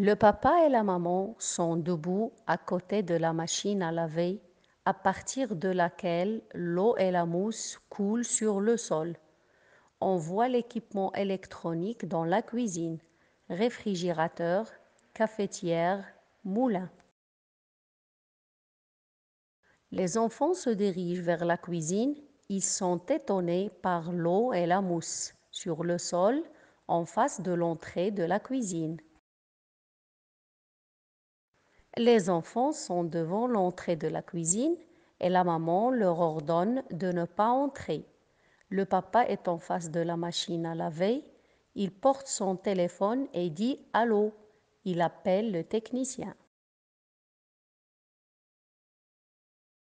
Le papa et la maman sont debout à côté de la machine à laver à partir de laquelle l'eau et la mousse coulent sur le sol. On voit l'équipement électronique dans la cuisine, réfrigérateur, cafetière, moulin. Les enfants se dirigent vers la cuisine, ils sont étonnés par l'eau et la mousse sur le sol en face de l'entrée de la cuisine. Les enfants sont devant l'entrée de la cuisine et la maman leur ordonne de ne pas entrer. Le papa est en face de la machine à laver. Il porte son téléphone et dit Allô. Il appelle le technicien.